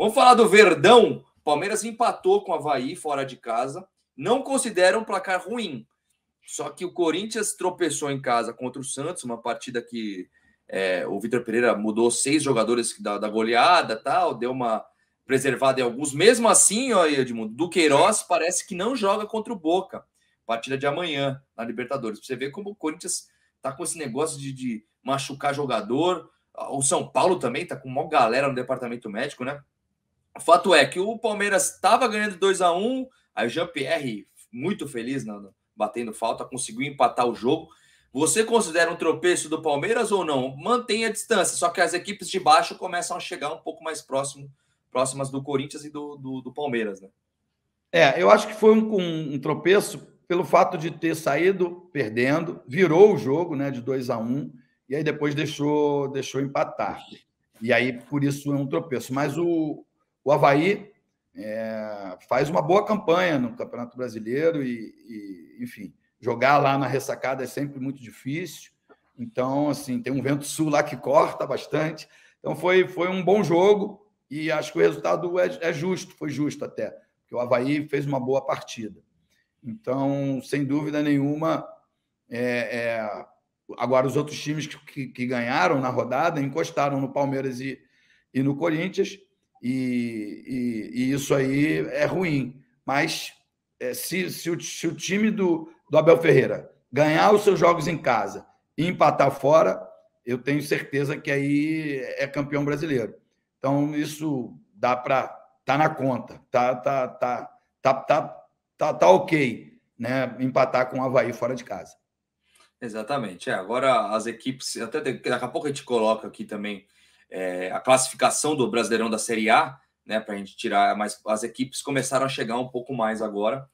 Vamos falar do Verdão. Palmeiras empatou com o Havaí fora de casa. Não considera um placar ruim. Só que o Corinthians tropeçou em casa contra o Santos, uma partida que é, o Vitor Pereira mudou seis jogadores da, da goleada tal, deu uma preservada em alguns. Mesmo assim, ó, Edmundo, Duqueiroz parece que não joga contra o Boca. Partida de amanhã na Libertadores. Você vê como o Corinthians tá com esse negócio de, de machucar jogador. O São Paulo também tá com uma galera no departamento médico, né? O fato é que o Palmeiras estava ganhando 2 a 1 um, o Jean-Pierre, muito feliz, Nando, né, batendo falta, conseguiu empatar o jogo. Você considera um tropeço do Palmeiras ou não? Mantém a distância, só que as equipes de baixo começam a chegar um pouco mais próximo, próximas do Corinthians e do, do, do Palmeiras, né? É, eu acho que foi um, um, um, tropeço pelo fato de ter saído perdendo, virou o jogo né, de 2 a 1 um, e aí depois deixou, deixou empatar. E aí, por isso, é um tropeço. Mas o, o Havaí é, faz uma boa campanha no Campeonato Brasileiro e, e, enfim, jogar lá na ressacada é sempre muito difícil. Então, assim, tem um vento sul lá que corta bastante. Então, foi, foi um bom jogo e acho que o resultado é, é justo, foi justo até, porque o Havaí fez uma boa partida. Então, sem dúvida nenhuma, é, é... agora os outros times que, que, ganharam na rodada encostaram no Palmeiras e, e no Corinthians e, e, e isso aí é ruim. Mas é, se, se, o, se o time do, do Abel Ferreira ganhar os seus jogos em casa e empatar fora, eu tenho certeza que aí é campeão brasileiro. Então, isso dá para. tá na conta, tá, tá, tá, tá, tá, tá, tá ok, né? Empatar com o Havaí fora de casa. Exatamente. É, agora as equipes, até daqui a pouco a gente coloca aqui também é, a classificação do Brasileirão da Série A, né, para a gente tirar, mais, as equipes começaram a chegar um pouco mais agora.